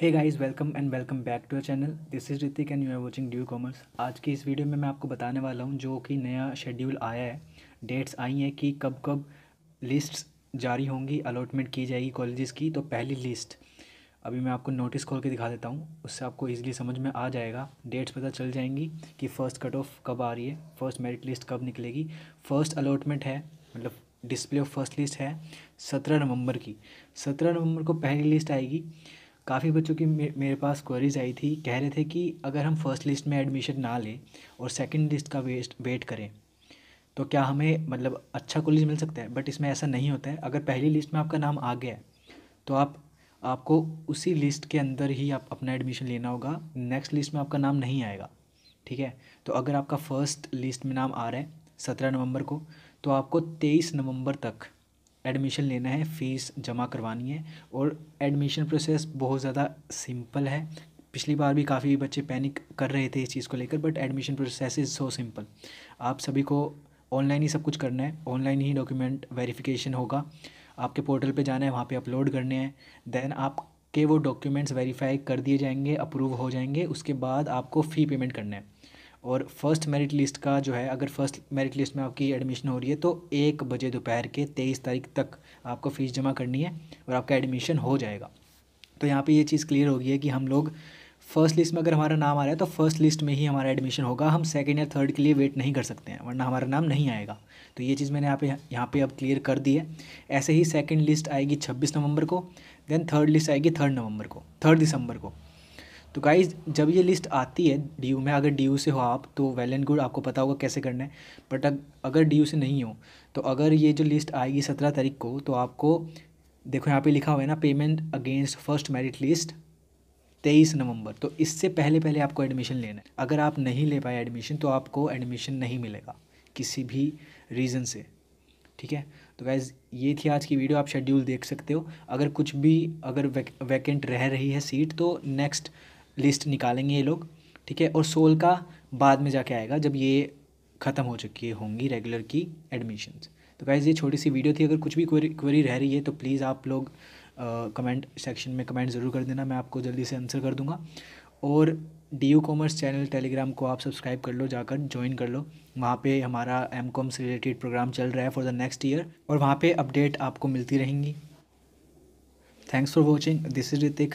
hey guys welcome and welcome back to our channel this is Ritik and you are watching DU commerce आज की इस video में मैं आपको बताने वाला हूँ जो कि नया शेड्यूल आया है डेट्स आई हैं कि कब कब लिस्ट जारी होंगी अलॉटमेंट की जाएगी कॉलेजेस की तो पहली लिस्ट अभी मैं आपको नोटिस खोल के दिखा देता हूँ उससे आपको ईजिली समझ में आ जाएगा डेट्स पता चल जाएंगी कि फ़र्स्ट कट ऑफ कब आ रही है फ़र्स्ट मेरिट लिस्ट कब निकलेगी फ़र्स्ट अलॉटमेंट है मतलब डिस्प्ले ऑफ फर्स्ट लिस्ट है सत्रह नवंबर की सत्रह नवंबर को पहली लिस्ट आएगी काफ़ी बच्चों की मेरे पास क्वेरीज आई थी कह रहे थे कि अगर हम फर्स्ट लिस्ट में एडमिशन ना लें और सेकंड लिस्ट का वेस्ट वेट करें तो क्या हमें मतलब अच्छा कॉलेज मिल सकता है बट इसमें ऐसा नहीं होता है अगर पहली लिस्ट में आपका नाम आ गया है तो आप आपको उसी लिस्ट के अंदर ही आप अपना एडमिशन लेना होगा नेक्स्ट लिस्ट में आपका नाम नहीं आएगा ठीक है तो अगर आपका फ़र्स्ट लिस्ट में नाम आ रहा है सत्रह नवंबर को तो आपको तेईस नवंबर तक एडमिशन लेना है फ़ीस जमा करवानी है और एडमिशन प्रोसेस बहुत ज़्यादा सिंपल है पिछली बार भी काफ़ी बच्चे पैनिक कर रहे थे इस चीज़ को लेकर but admission process is so simple आप सभी को ऑनलाइन ही सब कुछ करना है ऑनलाइन ही डॉक्यूमेंट वेरिफिकेशन होगा आपके पोर्टल पे जाना है वहाँ पे अपलोड करने हैं देन आपके वो डॉक्यूमेंट्स वेरीफाई कर दिए जाएंगे अप्रूव हो जाएंगे उसके बाद आपको फ़ी पेमेंट करना है और फर्स्ट मेरिट लिस्ट का जो है अगर फर्स्ट मेरिट लिस्ट में आपकी एडमिशन हो रही है तो एक बजे दोपहर के तेईस तारीख तक आपको फ़ीस जमा करनी है और आपका एडमिशन हो जाएगा तो यहाँ पे ये चीज़ क्लियर हो गई है कि हम लोग फर्स्ट लिस्ट में अगर हमारा नाम आ रहा है तो फर्स्ट लिस्ट में ही हमारा एडमिशन होगा हम सेकेंड या थर्ड के लिए वेट नहीं कर सकते हैं वरना हमारा नाम नहीं आएगा तो ये चीज़ मैंने यहाँ पे यहाँ पे अब क्लियर कर दी है ऐसे ही सेकेंड लिस्ट आएगी छब्बीस नवंबर को देन थर्ड लिस्ट आएगी थर्ड नवंबर को थर्ड दिसंबर को तो गाइज जब ये लिस्ट आती है डी में अगर डी से हो आप तो वेल एंड गुड आपको पता होगा कैसे करना है बट अगर डी से नहीं हो तो अगर ये जो लिस्ट आएगी सत्रह तारीख को तो आपको देखो यहाँ पे लिखा हुआ है ना payment against first merit list तेईस नवंबर तो इससे पहले पहले आपको एडमिशन लेना है अगर आप नहीं ले पाए एडमिशन तो आपको एडमिशन नहीं मिलेगा किसी भी रीज़न से ठीक है तो गाइज़ ये थी आज की वीडियो आप शेड्यूल देख सकते हो अगर कुछ भी अगर वैकेंट रह रही है सीट तो नेक्स्ट लिस्ट निकालेंगे ये लोग ठीक है और सोल का बाद में जाके आएगा जब ये ख़त्म हो चुकी है होंगी रेगुलर की एडमिशन्स तो गाइज़ ये छोटी सी वीडियो थी अगर कुछ भी क्वेरी रह रही है तो प्लीज़ आप लोग कमेंट सेक्शन में कमेंट ज़रूर कर देना मैं आपको जल्दी से आंसर कर दूँगा और D U commerce channel Telegram को आप सब्सक्राइब कर लो जाकर ज्वाइन कर लो वहाँ पे हमारा एम कॉम से रिलेटेड प्रोग्राम चल रहा है फॉर द नेक्स्ट ईयर और वहाँ पे अपडेट आपको मिलती रहेंगी thanks for watching this is Hrithik